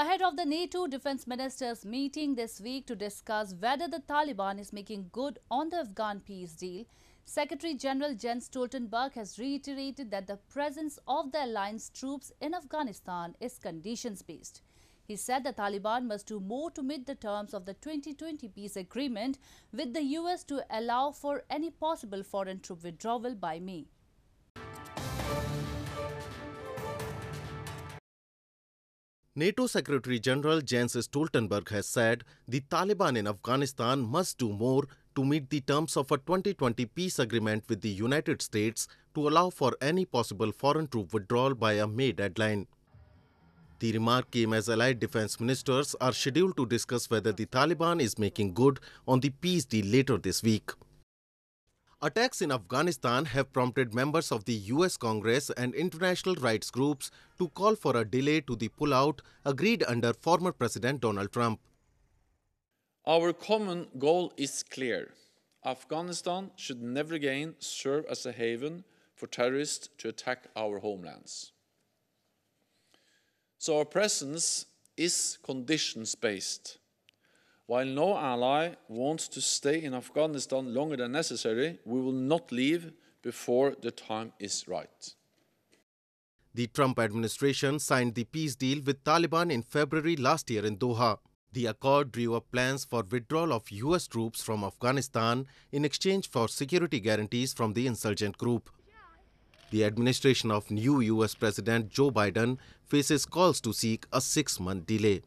ahead of the NATO defense ministers meeting this week to discuss whether the Taliban is making good on the Afghan peace deal. Secretary General Jens Stoltenberg has reiterated that the presence of the alliance troops in Afghanistan is conditions based. He said the Taliban must do more to meet the terms of the 2020 peace agreement with the US to allow for any possible foreign troop withdrawal by May. NATO Secretary General Jens Stoltenberg has said the Taliban in Afghanistan must do more to meet the terms of a 2020 peace agreement with the United States to allow for any possible foreign troop withdrawal by a May deadline. The remark came as allied defense ministers are scheduled to discuss whether the Taliban is making good on the peace deal later this week. Attacks in Afghanistan have prompted members of the US Congress and international rights groups to call for a delay to the pullout agreed under former President Donald Trump. Our common goal is clear. Afghanistan should never again serve as a haven for terrorists to attack our homelands. So our presence is conditions based while no ally wants to stay in Afghanistan longer than necessary, we will not leave before the time is right. The Trump administration signed the peace deal with Taliban in February last year in Doha. The accord drew up plans for withdrawal of US troops from Afghanistan in exchange for security guarantees from the insurgent group. The administration of new US President Joe Biden faces calls to seek a six month delay.